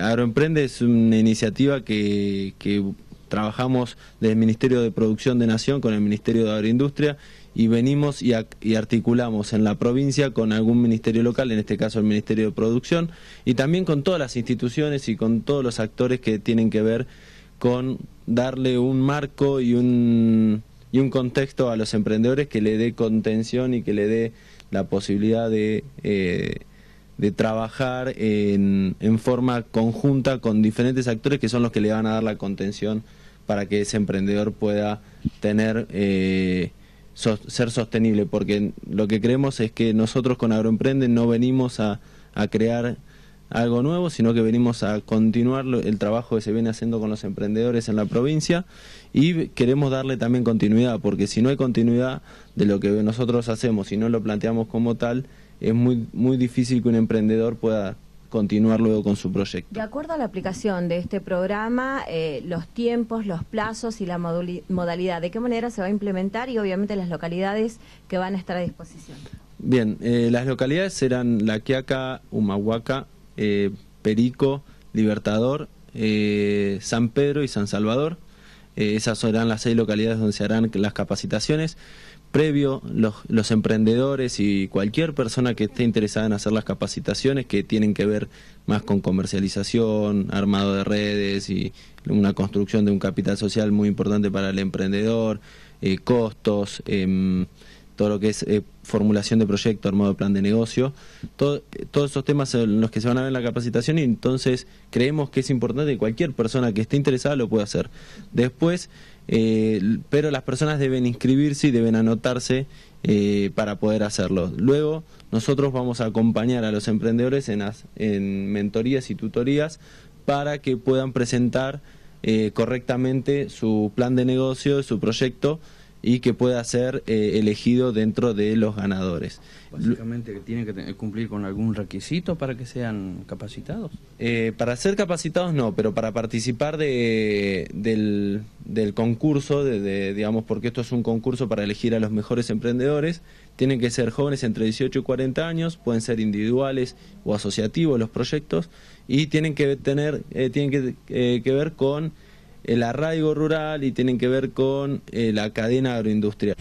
Agroemprende es una iniciativa que, trabajamos desde el Ministerio de Producción de Nación con el Ministerio de Agroindustria y venimos y, articulamos en la provincia con algún ministerio local, en este caso el Ministerio de Producción, y también con todas las instituciones y con todos los actores que tienen que ver con darle un marco y un, y un contexto a los emprendedores que le dé contención y que le dé la posibilidad de... Eh, de trabajar en, forma conjunta con diferentes actores que son los que le van a dar la contención para que ese emprendedor pueda tener eh, ser sostenible, porque lo que creemos es que nosotros con Agroemprende no venimos a, a crear algo nuevo, sino que venimos a continuar el trabajo que se viene haciendo con los emprendedores en la provincia y queremos darle también continuidad, porque si no hay continuidad de lo que nosotros hacemos y no lo planteamos como tal, es muy, muy difícil que un emprendedor pueda continuar luego con su proyecto. De acuerdo a la aplicación de este programa, eh, los tiempos, los plazos y la modalidad, ¿de qué manera se va a implementar y obviamente las localidades que van a estar a disposición? Bien, eh, las localidades serán La Quiaca, Humahuaca, eh, Perico, Libertador, eh, San Pedro y San Salvador. Eh, esas serán las seis localidades donde se harán las capacitaciones. Previo, los, emprendedores y cualquier persona que esté interesada en hacer las capacitaciones que tienen que ver más con comercialización, armado de redes y una construcción de un capital social muy importante para el emprendedor, costos, em, todo lo que es eh, formulación de proyecto, armado de plan de negocio, todos esos temas en los que se van a ver en la capacitación y entonces creemos que es importante que cualquier persona que esté interesada lo pueda hacer. Después, eh, pero las personas deben inscribirse y deben anotarse eh, para poder hacerlo. Luego, nosotros vamos a acompañar a los emprendedores en, en mentorías y tutorías para que puedan presentar correctamente su plan de negocio, su proyecto, y que pueda ser eh, elegido dentro de los ganadores. Básicamente que tienen que cumplir con algún requisito para que sean capacitados. Eh, para ser capacitados no, pero para participar de, del, concurso, de, digamos, porque esto es un concurso para elegir a los mejores emprendedores, tienen que ser jóvenes entre 18 y 40 años, pueden ser individuales o asociativos los proyectos y tienen que tener, eh, tienen que, que ver con el arraigo rural y tienen que ver con eh, la cadena agroindustrial.